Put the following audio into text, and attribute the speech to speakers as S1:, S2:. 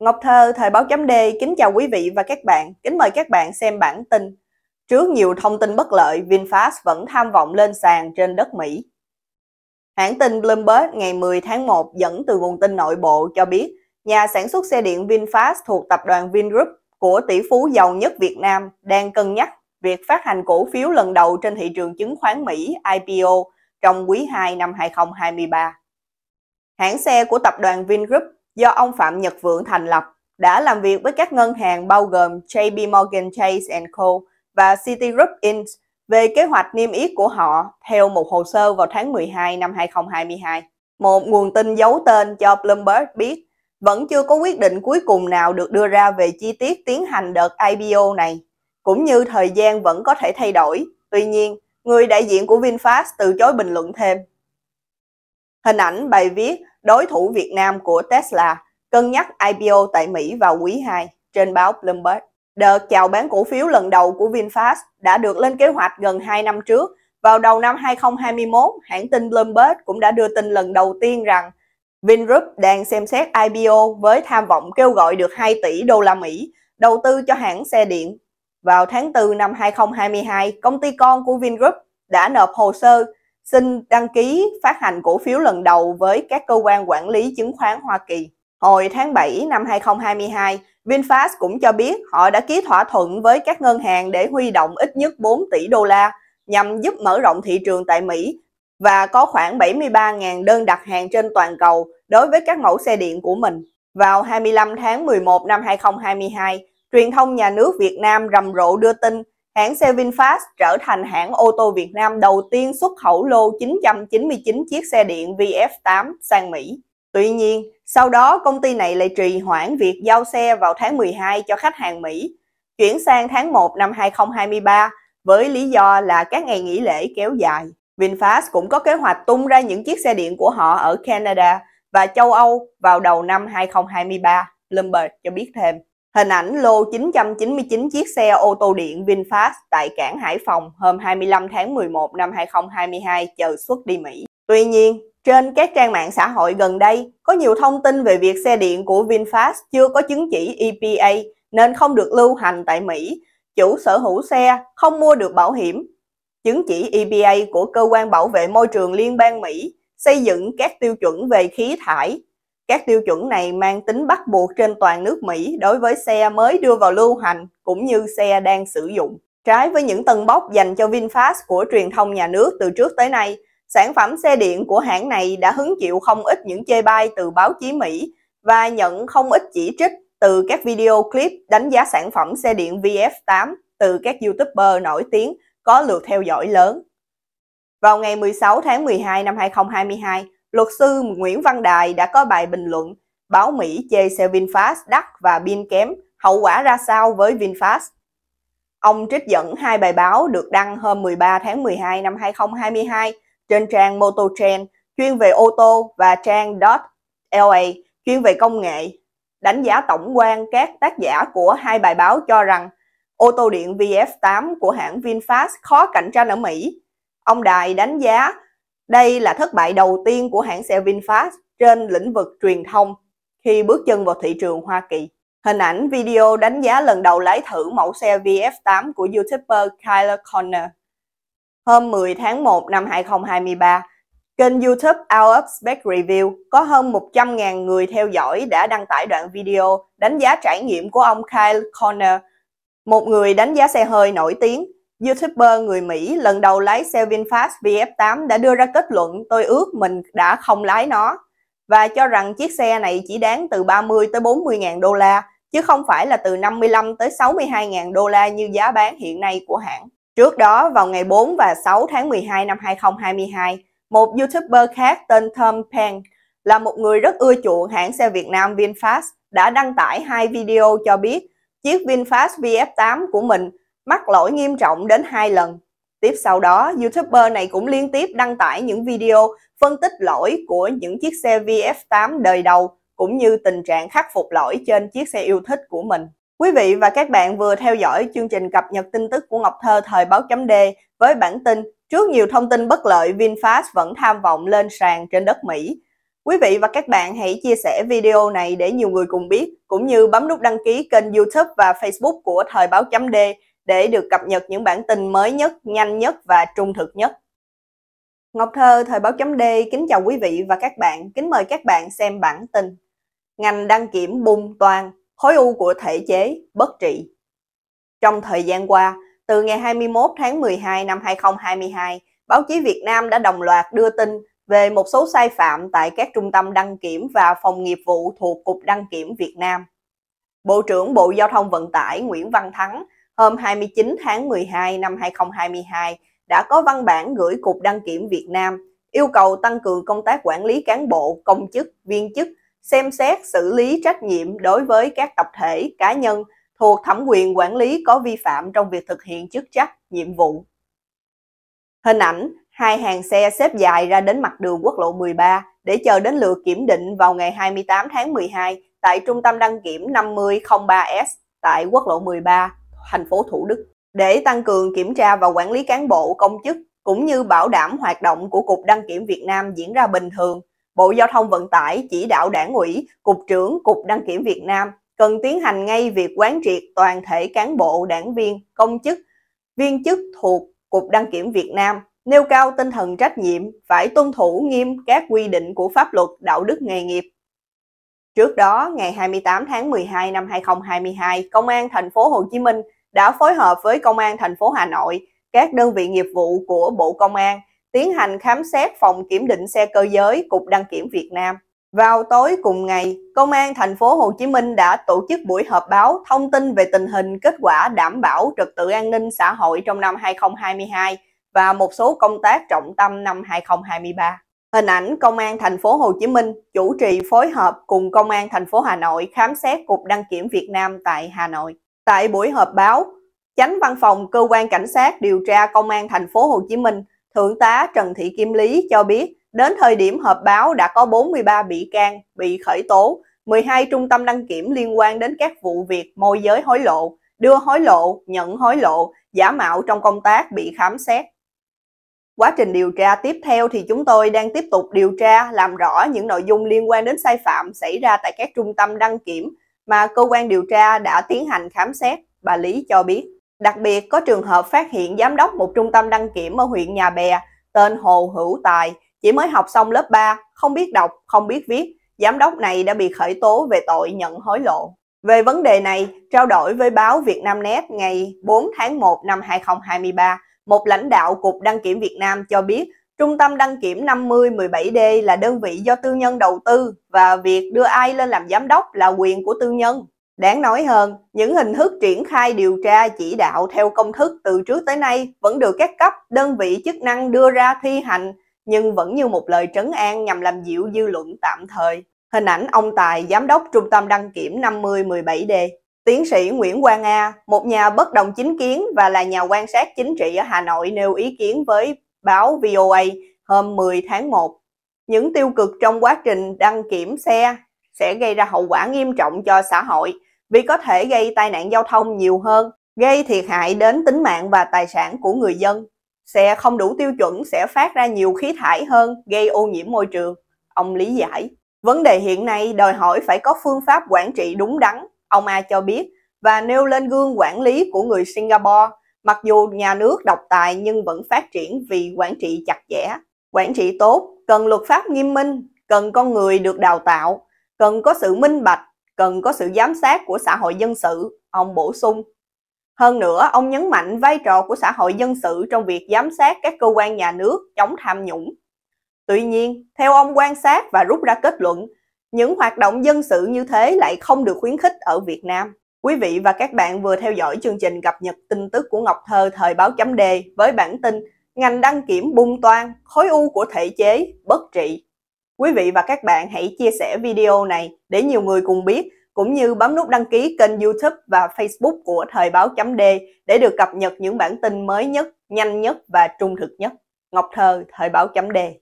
S1: Ngọc Thơ, Thời báo chấm D, kính chào quý vị và các bạn. Kính mời các bạn xem bản tin. Trước nhiều thông tin bất lợi, VinFast vẫn tham vọng lên sàn trên đất Mỹ. Hãng tin Bloomberg ngày 10 tháng 1 dẫn từ nguồn tin nội bộ cho biết nhà sản xuất xe điện VinFast thuộc tập đoàn Vingroup của tỷ phú giàu nhất Việt Nam đang cân nhắc việc phát hành cổ phiếu lần đầu trên thị trường chứng khoán Mỹ IPO trong quý 2 năm 2023. Hãng xe của tập đoàn Vingroup do ông Phạm Nhật Vượng thành lập đã làm việc với các ngân hàng bao gồm JP Morgan Chase Co và Citigroup Inc về kế hoạch niêm yết của họ theo một hồ sơ vào tháng 12 năm 2022. Một nguồn tin giấu tên cho Bloomberg biết vẫn chưa có quyết định cuối cùng nào được đưa ra về chi tiết tiến hành đợt IPO này, cũng như thời gian vẫn có thể thay đổi. Tuy nhiên, người đại diện của VinFast từ chối bình luận thêm. Hình ảnh bài viết đối thủ Việt Nam của Tesla cân nhắc IPO tại Mỹ vào quý 2 trên báo Bloomberg. Đợt chào bán cổ phiếu lần đầu của VinFast đã được lên kế hoạch gần 2 năm trước. Vào đầu năm 2021, hãng tin Bloomberg cũng đã đưa tin lần đầu tiên rằng Vingroup đang xem xét IPO với tham vọng kêu gọi được 2 tỷ đô la Mỹ đầu tư cho hãng xe điện. Vào tháng 4 năm 2022, công ty con của Vingroup đã nộp hồ sơ xin đăng ký phát hành cổ phiếu lần đầu với các cơ quan quản lý chứng khoán Hoa Kỳ. Hồi tháng 7 năm 2022, VinFast cũng cho biết họ đã ký thỏa thuận với các ngân hàng để huy động ít nhất 4 tỷ đô la nhằm giúp mở rộng thị trường tại Mỹ và có khoảng 73.000 đơn đặt hàng trên toàn cầu đối với các mẫu xe điện của mình. Vào 25 tháng 11 năm 2022, truyền thông nhà nước Việt Nam rầm rộ đưa tin Hãng xe VinFast trở thành hãng ô tô Việt Nam đầu tiên xuất khẩu lô 999 chiếc xe điện VF8 sang Mỹ. Tuy nhiên, sau đó công ty này lại trì hoãn việc giao xe vào tháng 12 cho khách hàng Mỹ, chuyển sang tháng 1 năm 2023 với lý do là các ngày nghỉ lễ kéo dài. VinFast cũng có kế hoạch tung ra những chiếc xe điện của họ ở Canada và châu Âu vào đầu năm 2023, Bloomberg cho biết thêm. Hình ảnh lô 999 chiếc xe ô tô điện VinFast tại cảng Hải Phòng hôm 25 tháng 11 năm 2022 chờ xuất đi Mỹ. Tuy nhiên, trên các trang mạng xã hội gần đây, có nhiều thông tin về việc xe điện của VinFast chưa có chứng chỉ EPA nên không được lưu hành tại Mỹ. Chủ sở hữu xe không mua được bảo hiểm. Chứng chỉ EPA của Cơ quan Bảo vệ Môi trường Liên bang Mỹ xây dựng các tiêu chuẩn về khí thải, các tiêu chuẩn này mang tính bắt buộc trên toàn nước Mỹ đối với xe mới đưa vào lưu hành cũng như xe đang sử dụng. Trái với những tân bốc dành cho VinFast của truyền thông nhà nước từ trước tới nay, sản phẩm xe điện của hãng này đã hứng chịu không ít những chê bai từ báo chí Mỹ và nhận không ít chỉ trích từ các video clip đánh giá sản phẩm xe điện VF8 từ các youtuber nổi tiếng có lượt theo dõi lớn. Vào ngày 16 tháng 12 năm 2022, luật sư Nguyễn Văn Đài đã có bài bình luận báo Mỹ chê xe VinFast đắt và pin kém, hậu quả ra sao với VinFast? Ông trích dẫn hai bài báo được đăng hôm 13 tháng 12 năm 2022 trên trang MotoTrend chuyên về ô tô và trang .la chuyên về công nghệ. Đánh giá tổng quan các tác giả của hai bài báo cho rằng ô tô điện VF8 của hãng VinFast khó cạnh tranh ở Mỹ. Ông Đài đánh giá đây là thất bại đầu tiên của hãng xe VinFast trên lĩnh vực truyền thông khi bước chân vào thị trường Hoa Kỳ. Hình ảnh video đánh giá lần đầu lái thử mẫu xe VF8 của YouTuber Kyler Connor. Hôm 10 tháng 1 năm 2023, kênh YouTube Out of Spec Review có hơn 100.000 người theo dõi đã đăng tải đoạn video đánh giá trải nghiệm của ông Kyle Connor, một người đánh giá xe hơi nổi tiếng YouTuber người Mỹ lần đầu lái xe VinFast VF8 đã đưa ra kết luận tôi ước mình đã không lái nó và cho rằng chiếc xe này chỉ đáng từ 30 tới 40 ngàn đô la chứ không phải là từ 55 tới 62 ngàn đô la như giá bán hiện nay của hãng. Trước đó vào ngày 4 và 6 tháng 12 năm 2022, một YouTuber khác tên Tom Pang là một người rất ưa chuộng hãng xe Việt Nam VinFast đã đăng tải hai video cho biết chiếc VinFast VF8 của mình mắc lỗi nghiêm trọng đến hai lần. Tiếp sau đó, YouTuber này cũng liên tiếp đăng tải những video phân tích lỗi của những chiếc xe VF8 đời đầu cũng như tình trạng khắc phục lỗi trên chiếc xe yêu thích của mình. Quý vị và các bạn vừa theo dõi chương trình cập nhật tin tức của Ngọc Thơ thời báo chấm D với bản tin Trước nhiều thông tin bất lợi, VinFast vẫn tham vọng lên sàn trên đất Mỹ. Quý vị và các bạn hãy chia sẻ video này để nhiều người cùng biết, cũng như bấm nút đăng ký kênh YouTube và Facebook của Thời báo chấm D để được cập nhật những bản tin mới nhất, nhanh nhất và trung thực nhất. Ngọc Thơ, Thời báo chấm D, kính chào quý vị và các bạn, kính mời các bạn xem bản tin. Ngành đăng kiểm bung toan, khối u của thể chế, bất trị. Trong thời gian qua, từ ngày 21 tháng 12 năm 2022, báo chí Việt Nam đã đồng loạt đưa tin về một số sai phạm tại các trung tâm đăng kiểm và phòng nghiệp vụ thuộc Cục Đăng kiểm Việt Nam. Bộ trưởng Bộ Giao thông Vận tải Nguyễn Văn Thắng hôm 29 tháng 12 năm 2022 đã có văn bản gửi Cục Đăng kiểm Việt Nam yêu cầu tăng cường công tác quản lý cán bộ, công chức, viên chức, xem xét xử lý trách nhiệm đối với các tập thể, cá nhân thuộc thẩm quyền quản lý có vi phạm trong việc thực hiện chức trách, nhiệm vụ. Hình ảnh, hai hàng xe xếp dài ra đến mặt đường quốc lộ 13 để chờ đến lượt kiểm định vào ngày 28 tháng 12 tại Trung tâm Đăng kiểm 5003S tại quốc lộ 13 thành phố Thủ Đức để tăng cường kiểm tra và quản lý cán bộ công chức cũng như bảo đảm hoạt động của Cục Đăng kiểm Việt Nam diễn ra bình thường. Bộ Giao thông Vận tải chỉ đạo đảng ủy, Cục trưởng Cục Đăng kiểm Việt Nam cần tiến hành ngay việc quán triệt toàn thể cán bộ, đảng viên, công chức, viên chức thuộc Cục Đăng kiểm Việt Nam, nêu cao tinh thần trách nhiệm, phải tuân thủ nghiêm các quy định của pháp luật đạo đức nghề nghiệp. Trước đó, ngày 28 tháng 12 năm 2022, Công an thành phố Hồ Chí Minh đã phối hợp với Công an thành phố Hà Nội, các đơn vị nghiệp vụ của Bộ Công an tiến hành khám xét phòng kiểm định xe cơ giới Cục Đăng kiểm Việt Nam. Vào tối cùng ngày, Công an thành phố Hồ Chí Minh đã tổ chức buổi họp báo thông tin về tình hình kết quả đảm bảo trật tự an ninh xã hội trong năm 2022 và một số công tác trọng tâm năm 2023. Hình ảnh Công an thành phố Hồ Chí Minh chủ trì phối hợp cùng Công an thành phố Hà Nội khám xét Cục Đăng kiểm Việt Nam tại Hà Nội. Tại buổi họp báo, Chánh văn phòng cơ quan cảnh sát điều tra công an thành phố Hồ Chí Minh, Thượng tá Trần Thị Kim Lý cho biết, đến thời điểm họp báo đã có 43 bị can bị khởi tố, 12 trung tâm đăng kiểm liên quan đến các vụ việc môi giới hối lộ, đưa hối lộ, nhận hối lộ, giả mạo trong công tác bị khám xét. Quá trình điều tra tiếp theo thì chúng tôi đang tiếp tục điều tra làm rõ những nội dung liên quan đến sai phạm xảy ra tại các trung tâm đăng kiểm mà cơ quan điều tra đã tiến hành khám xét, bà Lý cho biết. Đặc biệt có trường hợp phát hiện giám đốc một trung tâm đăng kiểm ở huyện Nhà Bè tên Hồ Hữu Tài chỉ mới học xong lớp 3, không biết đọc, không biết viết. Giám đốc này đã bị khởi tố về tội nhận hối lộ. Về vấn đề này, trao đổi với báo Việt Nam Net ngày 4 tháng 1 năm 2023, một lãnh đạo Cục Đăng kiểm Việt Nam cho biết Trung tâm đăng kiểm 5017D là đơn vị do tư nhân đầu tư và việc đưa ai lên làm giám đốc là quyền của tư nhân. Đáng nói hơn, những hình thức triển khai điều tra chỉ đạo theo công thức từ trước tới nay vẫn được các cấp, đơn vị chức năng đưa ra thi hành nhưng vẫn như một lời trấn an nhằm làm dịu dư luận tạm thời. Hình ảnh ông Tài, giám đốc trung tâm đăng kiểm 5017D. Tiến sĩ Nguyễn Quang A, một nhà bất đồng chính kiến và là nhà quan sát chính trị ở Hà Nội nêu ý kiến với báo VOA hôm 10 tháng 1. Những tiêu cực trong quá trình đăng kiểm xe sẽ gây ra hậu quả nghiêm trọng cho xã hội vì có thể gây tai nạn giao thông nhiều hơn, gây thiệt hại đến tính mạng và tài sản của người dân. Xe không đủ tiêu chuẩn sẽ phát ra nhiều khí thải hơn, gây ô nhiễm môi trường. Ông lý giải. Vấn đề hiện nay đòi hỏi phải có phương pháp quản trị đúng đắn, ông A cho biết, và nêu lên gương quản lý của người Singapore Mặc dù nhà nước độc tài nhưng vẫn phát triển vì quản trị chặt chẽ. Quản trị tốt cần luật pháp nghiêm minh, cần con người được đào tạo, cần có sự minh bạch, cần có sự giám sát của xã hội dân sự, ông bổ sung. Hơn nữa, ông nhấn mạnh vai trò của xã hội dân sự trong việc giám sát các cơ quan nhà nước chống tham nhũng. Tuy nhiên, theo ông quan sát và rút ra kết luận, những hoạt động dân sự như thế lại không được khuyến khích ở Việt Nam. Quý vị và các bạn vừa theo dõi chương trình cập nhật tin tức của Ngọc Thơ thời báo chấm Đề với bản tin Ngành đăng kiểm bung toan, khối u của thể chế, bất trị. Quý vị và các bạn hãy chia sẻ video này để nhiều người cùng biết, cũng như bấm nút đăng ký kênh youtube và facebook của thời báo chấm Đề để được cập nhật những bản tin mới nhất, nhanh nhất và trung thực nhất. Ngọc Thơ, thời báo chấm Đề.